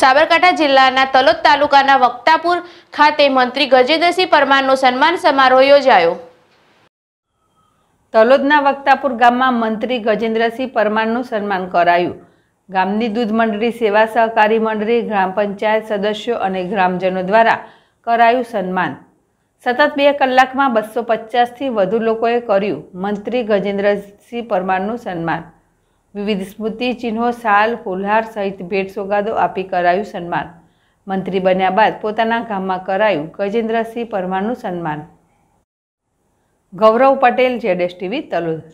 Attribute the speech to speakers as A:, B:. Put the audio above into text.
A: સાબરકાંઠા જિલ્લાના તલોદ તાલુકાના વક્તાપુર ખાતે મંત્રી ગજેન્દ્રસિંહ
B: પરમારનો સન્માન સમારોહ યોજાયો તલોદના વક્તાપુર ગામમાં મંત્રી ગજેન્દ્રસિંહ પરમારનું સન્માન કરાયું ગામની દૂધ મંડળી સેવા સહકારી મંડળી ગ્રામ પંચાયત સદસ્યો અને ગ્રામજનો દ્વારા કરાયું સન્માન સતત બે કલાકમાં બસો પચાસથી વધુ લોકોએ કર્યું મંત્રી ગજેન્દ્રસિંહ પરમારનું સન્માન વિવિધ સ્મૃતિચિહ્નો શાલ ફુલહાર સહિત ભેટ સોગાદો આપી કરાયું સન્માન મંત્રી બન્યા બાદ પોતાના ગામમાં કરાયું ગજેન્દ્રસિંહ પરમારનું સન્માન ગૌરવ પટેલ જેડેશ ટીવી તલોદ